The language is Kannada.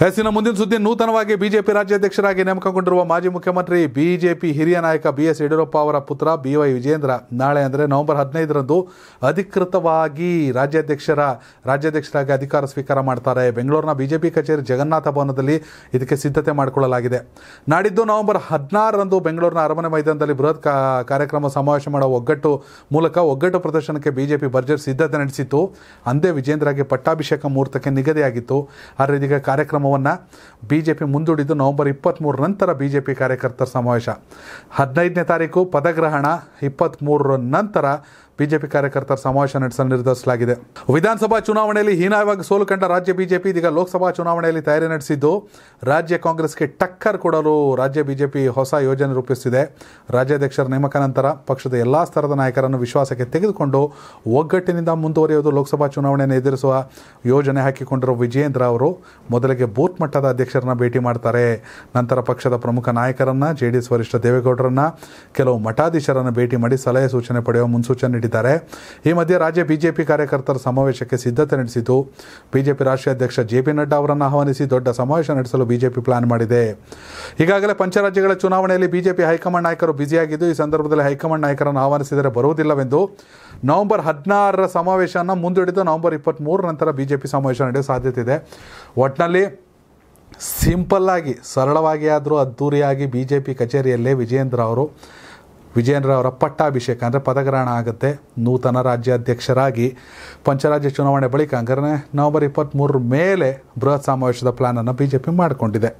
ಹೆಸಿನ ಮುಂದಿನ ಸುದ್ದಿ ನೂತನವಾಗಿ ಬಿಜೆಪಿ ರಾಜ್ಯಾಧ್ಯಕ್ಷರಾಗಿ ನೇಮಕಗೊಂಡಿರುವ ಮಾಜಿ ಮುಖ್ಯಮಂತ್ರಿ ಬಿಜೆಪಿ ಹಿರಿಯ ನಾಯಕ ಬಿ ಎಸ್ ಯಡಿಯೂರಪ್ಪ ಅವರ ಪುತ್ರ ಬಿ ವೈ ವಿಜೇಂದ್ರ ನಾಳೆ ಅಂದರೆ ನವೆಂಬರ್ ಹದಿನೈದರಂದು ಅಧಿಕೃತವಾಗಿ ರಾಜ್ಯಾಧ್ಯಕ್ಷರ ರಾಜ್ಯಾಧ್ಯಕ್ಷರಾಗಿ ಅಧಿಕಾರ ಸ್ವೀಕಾರ ಮಾಡ್ತಾರೆ ಬೆಂಗಳೂರಿನ ಬಿಜೆಪಿ ಕಚೇರಿ ಜಗನ್ನಾಥ ಭವನದಲ್ಲಿ ಇದಕ್ಕೆ ಸಿದ್ಧತೆ ಮಾಡಿಕೊಳ್ಳಲಾಗಿದೆ ನಾಡಿದ್ದು ನವೆಂಬರ್ ಹದಿನಾರರಂದು ಬೆಂಗಳೂರಿನ ಅರಮನೆ ಮೈದಾನದಲ್ಲಿ ಬೃಹತ್ ಕಾರ್ಯಕ್ರಮ ಸಮಾವೇಶ ಮಾಡುವ ಒಗ್ಗಟ್ಟು ಮೂಲಕ ಒಗ್ಗಟ್ಟು ಪ್ರದರ್ಶನಕ್ಕೆ ಬಿಜೆಪಿ ಭರ್ಜರಿ ಸಿದ್ಧತೆ ನಡೆಸಿತ್ತು ಅಂದೇ ವಿಜೇಂದ್ರಗೆ ಪಟ್ಟಾಭಿಷೇಕ ಮುಹೂರ್ತಕ್ಕೆ ನಿಗದಿಯಾಗಿತ್ತು ಆದರೆ ಇದೀಗ ಕಾರ್ಯಕ್ರಮ ಕಾರ್ಯಕ್ರಮವನ್ನು ಬಿ ಜೆ ಪಿ ಮುಂದೂಡಿದ್ದು ನವೆಂಬರ್ ಇಪ್ಪತ್ತ್ಮೂರು ನಂತರ ಬಿ ಜೆ ಪಿ ಕಾರ್ಯಕರ್ತರ ಸಮಾವೇಶ ಹದಿನೈದನೇ ತಾರೀಕು ಪದಗ್ರಹಣ ಇಪ್ಪತ್ತ್ಮೂರರ ನಂತರ ಬಿಜೆಪಿ ಕಾರ್ಯಕರ್ತರ ಸಮಾವೇಶ ನಡೆಸಲು ನಿರ್ಧರಿಸಲಾಗಿದೆ ವಿಧಾನಸಭಾ ಚುನಾವಣೆಯಲ್ಲಿ ಹೀನಾಯವಾಗಿ ಸೋಲು ಕಂಡ ರಾಜ್ಯ ಬಿಜೆಪಿ ಇದೀಗ ಲೋಕಸಭಾ ಚುನಾವಣೆಯಲ್ಲಿ ತಯಾರಿ ನಡೆಸಿದ್ದು ರಾಜ್ಯ ಕಾಂಗ್ರೆಸ್ಗೆ ಟಕ್ಕರ್ ಕೊಡಲು ರಾಜ್ಯ ಬಿಜೆಪಿ ಹೊಸ ಯೋಜನೆ ರೂಪಿಸುತ್ತಿದೆ ರಾಜ್ಯಾಧ್ಯಕ್ಷರ ನೇಮಕ ನಂತರ ಪಕ್ಷದ ಎಲ್ಲಾ ಸ್ತರದ ನಾಯಕರನ್ನು ವಿಶ್ವಾಸಕ್ಕೆ ತೆಗೆದುಕೊಂಡು ಒಗ್ಗಟ್ಟಿನಿಂದ ಮುಂದುವರಿಯುವುದು ಲೋಕಸಭಾ ಚುನಾವಣೆಯನ್ನು ಎದುರಿಸುವ ಯೋಜನೆ ಹಾಕಿಕೊಂಡಿರುವ ವಿಜಯೇಂದ್ರ ಅವರು ಮೊದಲಿಗೆ ಬೂತ್ ಮಟ್ಟದ ಅಧ್ಯಕ್ಷರನ್ನ ಭೇಟಿ ಮಾಡ್ತಾರೆ ನಂತರ ಪಕ್ಷದ ಪ್ರಮುಖ ನಾಯಕರನ್ನ ಜೆಡಿಎಸ್ ವರಿಷ್ಠ ದೇವೇಗೌಡರನ್ನ ಕೆಲವು ಮಠಾಧೀಶರನ್ನು ಭೇಟಿ ಮಾಡಿ ಸಲಹೆ ಸೂಚನೆ ಪಡೆಯುವ ಮುನ್ಸೂಚನೆ ಈ ಮಧ್ಯೆ ರಾಜ್ಯ ಬಿಜೆಪಿ ಕಾರ್ಯಕರ್ತರ ಸಮಾವೇಶಕ್ಕೆ ಸಿದ್ಧತೆ ನಡೆಸಿತು ಬಿಜೆಪಿ ರಾಷ್ಟ್ರೀಯ ಅಧ್ಯಕ್ಷ ಜೆ ಪಿ ನಡ್ಡಾ ಅವರನ್ನು ಆಹ್ವಾನಿಸಿ ದೊಡ್ಡ ಸಮಾವೇಶ ನಡೆಸಲು ಬಿಜೆಪಿ ಪ್ಲಾನ್ ಮಾಡಿದೆ ಈಗಾಗಲೇ ಪಂಚರಾಜ್ಯಗಳ ಚುನಾವಣೆಯಲ್ಲಿ ಬಿಜೆಪಿ ಹೈಕಮಾಂಡ್ ನಾಯಕರು ಬ್ಯುಸಿಯಾಗಿದ್ದು ಈ ಸಂದರ್ಭದಲ್ಲಿ ಹೈಕಮಾಂಡ್ ನಾಯಕರನ್ನು ಆಹ್ವಾನಿಸಿದರೆ ಬರುವುದಿಲ್ಲವೆಂದು ನವೆಂಬರ್ ಹದಿನಾರರ ಸಮಾವೇಶವನ್ನು ಮುಂದೂಡಿದ್ದು ನವೆಂಬರ್ ಇಪ್ಪತ್ತ್ಮೂರು ನಂತರ ಬಿಜೆಪಿ ಸಮಾವೇಶ ನಡೆಯುವ ಸಾಧ್ಯತೆ ಇದೆ ಒಟ್ಟಿನಲ್ಲಿ ಸಿಂಪಲ್ಲಾಗಿ ಸರಳವಾಗಿ ಆದರೂ ಅದ್ಧೂರಿಯಾಗಿ ಬಿಜೆಪಿ ಕಚೇರಿಯಲ್ಲೇ ವಿಜಯೇಂದ್ರ ಅವರು ವಿಜಯೇಂದ್ರ ಅವರ ಪಟ್ಟಾಭಿಷೇಕ ಅಂದರೆ ಪದಗ್ರಹಣ ಆಗುತ್ತೆ ನೂತನ ರಾಜ್ಯಾಧ್ಯಕ್ಷರಾಗಿ ಪಂಚರಾಜ್ಯ ಚುನಾವಣೆ ಬಳಿಕ ಹಂಗಾರೆ ನವಂಬರ್ ಇಪ್ಪತ್ತ್ಮೂರರ ಮೇಲೆ ಬೃಹತ್ ಸಮಾವೇಶದ ಪ್ಲ್ಯಾನನ್ನು ಬಿ ಜೆ ಪಿ ಮಾಡಿಕೊಂಡಿದೆ